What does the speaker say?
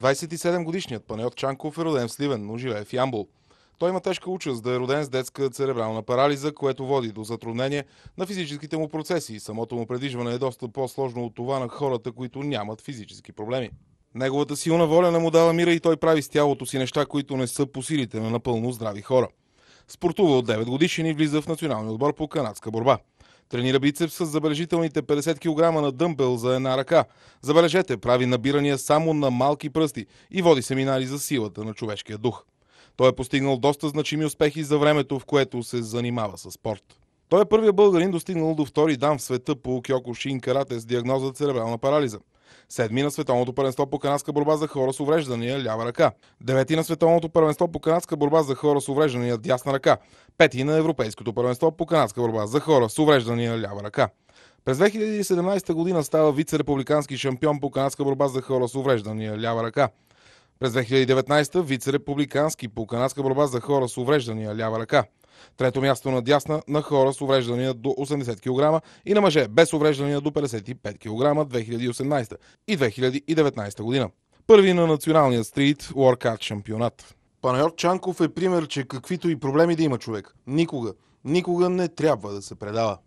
27-годишният панеот Чанков е роден в Сливен, но живее в ямбул. Той има тежка участ да е роден с детска церебрална парализа, което води до затруднение на физическите му процеси. Самото му предвижване е доста по-сложно от това на хората, които нямат физически проблеми. Неговата силна воля не му дава мира и той прави с тялото си неща, които не са по силите на напълно здрави хора. Спортува от 9 годишни и влиза в националния отбор по канадска борба. Тренира бицепс с забележителните 50 кг на дъмбел за една ръка. Забележете, прави набирания само на малки пръсти и води семинари за силата на човешкия дух. Той е постигнал доста значими успехи за времето, в което се занимава с спорт. Той е първият българин, достигнал до втори дан в света по Кьокушин карате с диагноза церебрална парализа. Седми на световното първенство по канадска борба за хора с увреждания лява ръка. Девети на световното първенство по канадска борба за хора с увреждания дясна ръка. Пети на европейското първенство по канадска борба за хора с увреждания лява ръка. През 2017 година става вице-републикански шампион по канадска борба за хора с увреждания лява ръка. През 2019 вице-републикански по канадска борба за хора с увреждания лява ръка. Трето място на дясна на хора с увреждания до 80 кг и на мъже без увреждания до 55 кг 2018 и 2019 година. Първи на националния стрит Workout шампионат. Панайор Чанков е пример, че каквито и проблеми да има човек, никога, никога не трябва да се предава.